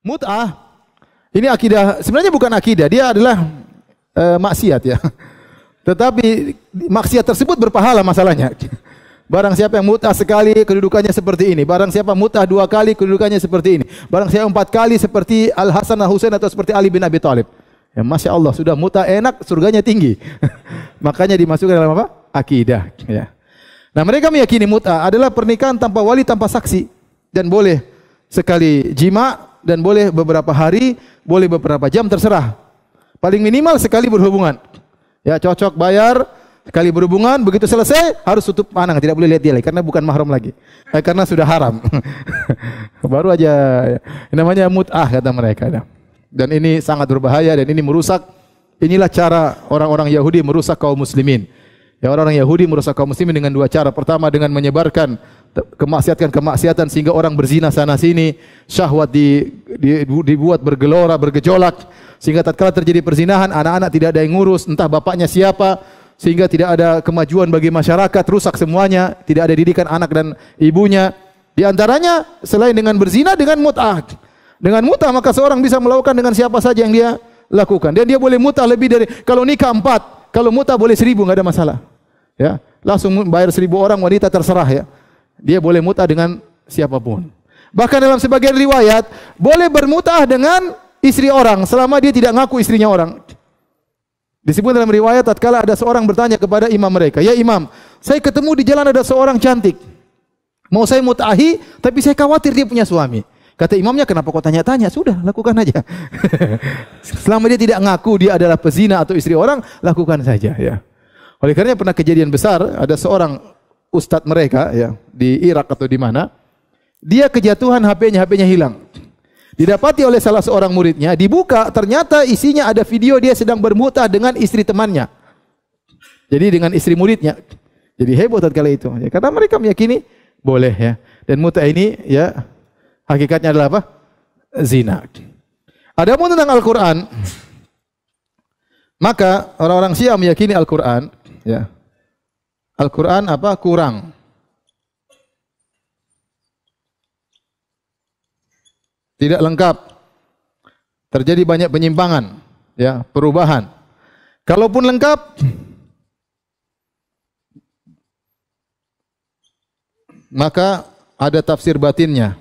Mut'ah. Ini akidah, sebenarnya bukan akidah, dia adalah e, maksiat ya. Tetapi maksiat tersebut berpahala masalahnya. Barang siapa yang mut'ah sekali kedudukannya seperti ini. Barang siapa mut'ah dua kali kedudukannya seperti ini. Barang siapa empat kali seperti Al Hasan Al Husain atau seperti Ali bin Abi Thalib. Ya Masya Allah sudah mut'ah enak surganya tinggi. Makanya dimasukkan dalam apa? Akidah. Ya. Nah mereka meyakini mut'ah adalah pernikahan tanpa wali tanpa saksi. Dan boleh sekali jima dan boleh beberapa hari, boleh beberapa jam terserah. Paling minimal sekali berhubungan. Ya cocok bayar sekali berhubungan, begitu selesai harus tutup pandang, tidak boleh lihat dia lagi karena bukan mahram lagi. Eh, karena sudah haram. Baru aja ya, namanya mut'ah kata mereka. Ya. Dan ini sangat berbahaya dan ini merusak. Inilah cara orang-orang Yahudi merusak kaum muslimin. Ya orang-orang Yahudi merusak kaum muslimin dengan dua cara. Pertama dengan menyebarkan kemaksiatan-kemaksiatan sehingga orang berzina sana sini, syahwat di, di, dibuat bergelora, bergejolak sehingga tatkala terjadi perzinahan anak-anak tidak ada yang ngurus, entah bapaknya siapa, sehingga tidak ada kemajuan bagi masyarakat, rusak semuanya, tidak ada didikan anak dan ibunya. Di antaranya selain dengan berzina dengan mut'ah. Dengan mut'ah maka seorang bisa melakukan dengan siapa saja yang dia lakukan. Dan dia boleh mut'ah lebih dari kalau nikah empat, kalau mut'ah boleh seribu nggak ada masalah. Ya, langsung bayar seribu orang wanita terserah ya. Dia boleh mutah dengan siapapun. Bahkan dalam sebagian riwayat, boleh bermutah dengan istri orang selama dia tidak ngaku istrinya orang. Disebut dalam riwayat tatkala ada seorang bertanya kepada imam mereka, "Ya imam, saya ketemu di jalan ada seorang cantik. Mau saya mutahi, tapi saya khawatir dia punya suami." Kata imamnya, kenapa kau tanya-tanya? Sudah, lakukan aja. Selama dia tidak ngaku dia adalah pezina atau istri orang, lakukan saja. Ya. Oleh karena pernah kejadian besar, ada seorang ustadz mereka ya di Irak atau di mana, dia kejatuhan HP-nya, HP-nya hilang. Didapati oleh salah seorang muridnya, dibuka ternyata isinya ada video dia sedang bermutah dengan istri temannya. Jadi dengan istri muridnya. Jadi heboh tatkala itu. Ya, karena mereka meyakini boleh ya. Dan mutah ini ya hakikatnya adalah apa? Zina. Ada pun tentang Al-Qur'an, maka orang-orang Syiah meyakini Al-Qur'an ya Al-Quran apa? Kurang. Tidak lengkap. Terjadi banyak penyimpangan, ya, perubahan. Kalaupun lengkap, maka ada tafsir batinnya.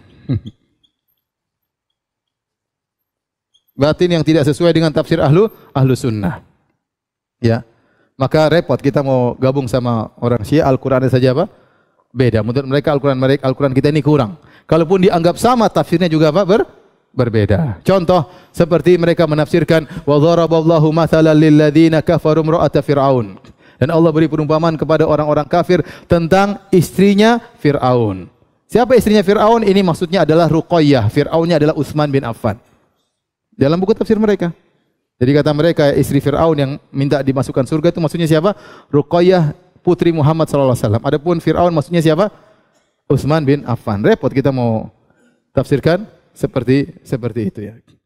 Batin yang tidak sesuai dengan tafsir ahlu ahlu sunnah. Ya. Maka repot kita mau gabung sama orang Syiah, al quran saja apa? Beda. Menurut mereka Al-Qur'an mereka Al-Qur'an kita ini kurang. Kalaupun dianggap sama tafsirnya juga apa? Ber berbeda. Contoh seperti mereka menafsirkan wa daraballahu mathalan lil ladzina kafarum ra'ata fir'aun. Dan Allah beri perumpamaan kepada orang-orang kafir tentang istrinya Fir'aun. Siapa istrinya Fir'aun? Ini maksudnya adalah Ruqayyah. Fir'aunnya adalah Utsman bin Affan. Dalam buku tafsir mereka. Jadi kata mereka istri Firaun yang minta dimasukkan surga itu maksudnya siapa? Ruqayyah putri Muhammad sallallahu alaihi wasallam. Adapun Firaun maksudnya siapa? Utsman bin Affan. Repot kita mau tafsirkan seperti seperti itu ya.